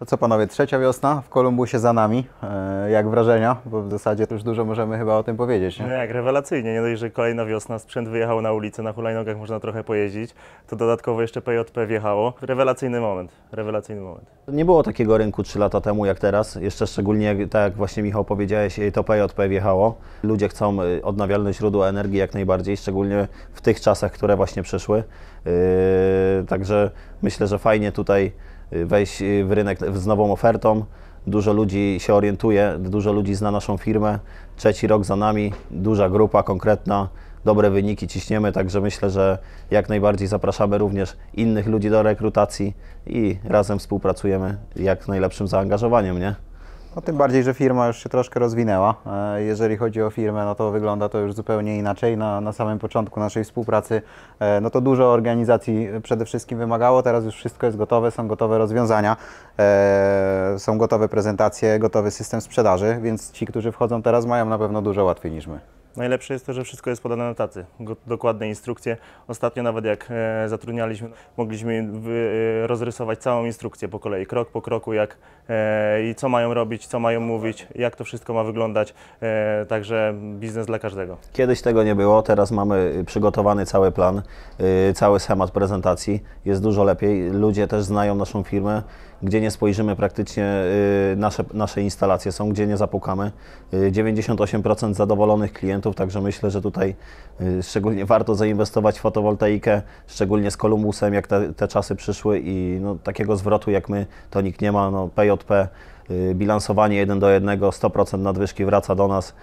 To co panowie, trzecia wiosna w Kolumbusie za nami. E, jak wrażenia? Bo w zasadzie już dużo możemy chyba o tym powiedzieć. Nie? No jak rewelacyjnie, nie dość, że kolejna wiosna, sprzęt wyjechał na ulicę, na hulajnogach można trochę pojeździć, to dodatkowo jeszcze PJP wjechało. Rewelacyjny moment, rewelacyjny moment. Nie było takiego rynku 3 lata temu jak teraz, jeszcze szczególnie tak jak właśnie Michał powiedziałeś, to PJP wjechało. Ludzie chcą y, odnawialne źródła energii jak najbardziej, szczególnie w tych czasach, które właśnie przyszły. Y, także myślę, że fajnie tutaj wejść y, w rynek z nową ofertą. Dużo ludzi się orientuje, dużo ludzi zna naszą firmę. Trzeci rok za nami, duża grupa konkretna, dobre wyniki ciśniemy, także myślę, że jak najbardziej zapraszamy również innych ludzi do rekrutacji i razem współpracujemy jak najlepszym zaangażowaniem, nie? No tym bardziej, że firma już się troszkę rozwinęła. E, jeżeli chodzi o firmę, no to wygląda to już zupełnie inaczej. Na, na samym początku naszej współpracy, e, no to dużo organizacji przede wszystkim wymagało. Teraz już wszystko jest gotowe, są gotowe rozwiązania, e, są gotowe prezentacje, gotowy system sprzedaży, więc ci, którzy wchodzą teraz mają na pewno dużo łatwiej niż my. Najlepsze jest to, że wszystko jest podane na tacy. Dokładne instrukcje. Ostatnio nawet jak e, zatrudnialiśmy, mogliśmy e, rozrysować całą instrukcję po kolei, krok po kroku, jak e, i co mają robić, co mają mówić, jak to wszystko ma wyglądać. Także biznes dla każdego. Kiedyś tego nie było, teraz mamy przygotowany cały plan, cały schemat prezentacji. Jest dużo lepiej. Ludzie też znają naszą firmę gdzie nie spojrzymy praktycznie, nasze, nasze instalacje są, gdzie nie zapukamy. 98% zadowolonych klientów klientów, także myślę, że tutaj y, szczególnie warto zainwestować w fotowoltaikę, szczególnie z Kolumbusem, jak te, te czasy przyszły i no, takiego zwrotu jak my to nikt nie ma, no, PJP y, bilansowanie 1 do 1, 100% nadwyżki wraca do nas,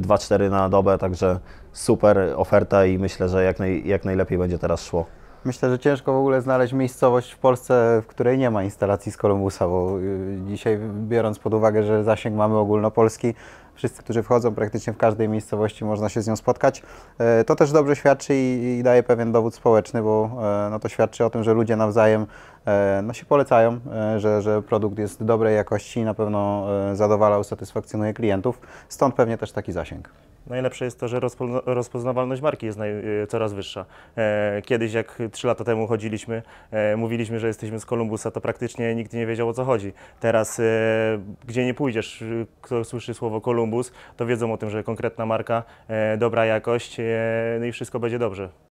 2-4 y, na dobę, także super oferta i myślę, że jak, naj, jak najlepiej będzie teraz szło. Myślę, że ciężko w ogóle znaleźć miejscowość w Polsce, w której nie ma instalacji z Kolumbusa, bo dzisiaj biorąc pod uwagę, że zasięg mamy ogólnopolski, wszyscy, którzy wchodzą, praktycznie w każdej miejscowości można się z nią spotkać. E, to też dobrze świadczy i, i daje pewien dowód społeczny, bo e, no to świadczy o tym, że ludzie nawzajem e, no, się polecają, że, że produkt jest dobrej jakości i na pewno zadowala, usatysfakcjonuje klientów. Stąd pewnie też taki zasięg. Najlepsze jest to, że rozpoznawalność marki jest naj, coraz wyższa. E, kiedyś, jak trzy lata temu chodziliśmy, e, mówiliśmy, że jesteśmy z Kolumbusa, to praktycznie nikt nie wiedział o co chodzi. Teraz e, E, gdzie nie pójdziesz, y, kto słyszy słowo Kolumbus, to wiedzą o tym, że konkretna marka, e, dobra jakość e, no i wszystko będzie dobrze.